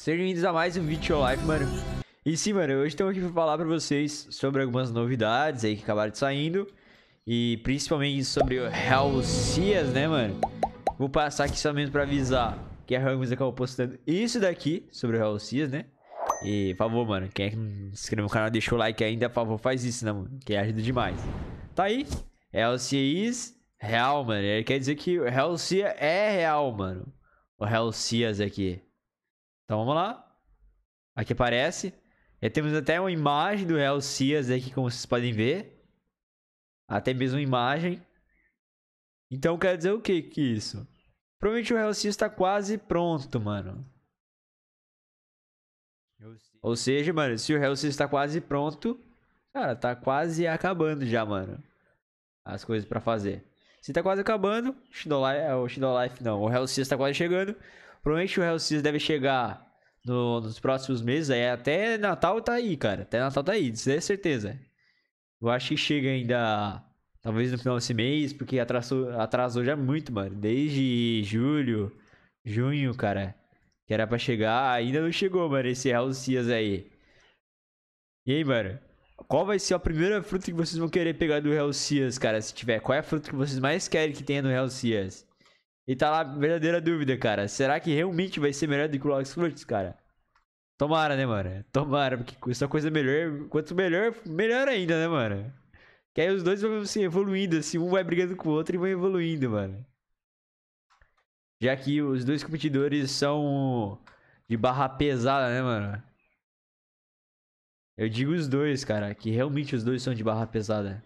Sejam bem-vindos a mais um vídeo Show Life, mano. E sim, mano, hoje estamos aqui para falar para vocês sobre algumas novidades aí que acabaram de saindo. E principalmente sobre o Halcias, né, mano? Vou passar aqui somente para avisar que a Ramos acabou postando isso daqui sobre o Halcias, né? E, por favor, mano, quem é que não se inscreveu no canal, deixa o like ainda, por favor, faz isso, né, mano? Que ajuda demais. Tá aí, Halcias real, mano. Ele quer dizer que o Halcia é real, mano. O Halcias aqui. Então vamos lá. Aqui aparece. E temos até uma imagem do El Cias aqui, como vocês podem ver. Até mesmo imagem. Então quer dizer o que que isso? Provavelmente o El Cias está quase pronto, mano. Ou seja, mano, se o El Cias está quase pronto, cara, tá quase acabando já, mano. As coisas para fazer. Se tá quase acabando, é o Shadow Life, não, o Hell Seas tá quase chegando. Provavelmente o Hell Season deve chegar no, nos próximos meses. É, até Natal tá aí, cara. Até Natal tá aí, isso é certeza. Eu acho que chega ainda. Talvez no final desse mês, porque atrasou, atrasou já muito, mano. Desde julho, junho, cara. Que era pra chegar, ainda não chegou, mano, esse Hell Seas aí. E aí, mano? Qual vai ser a primeira fruta que vocês vão querer pegar do Hell Seas, cara, se tiver? Qual é a fruta que vocês mais querem que tenha no Hell Seas? E tá lá a verdadeira dúvida, cara. Será que realmente vai ser melhor do que o Alex cara? Tomara, né, mano? Tomara, porque essa coisa melhor, quanto melhor, melhor ainda, né, mano? Que aí os dois vão se assim, evoluindo, assim, um vai brigando com o outro e vão evoluindo, mano. Já que os dois competidores são de barra pesada, né, mano? Eu digo os dois, cara, que realmente os dois são de barra pesada.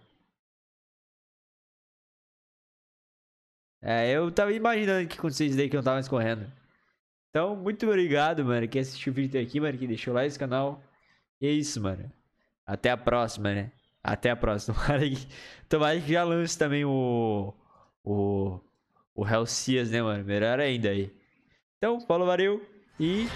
É, eu tava imaginando que aconteceu isso daí que eu não tava mais correndo. Então, muito obrigado, mano, que assistiu o vídeo aqui, mano, que deixou lá esse canal. E é isso, mano. Até a próxima, né? Até a próxima. Tomara que, tomara que já lance também o. O. O Helcias, né, mano? Melhor ainda aí. Então, falou, valeu e.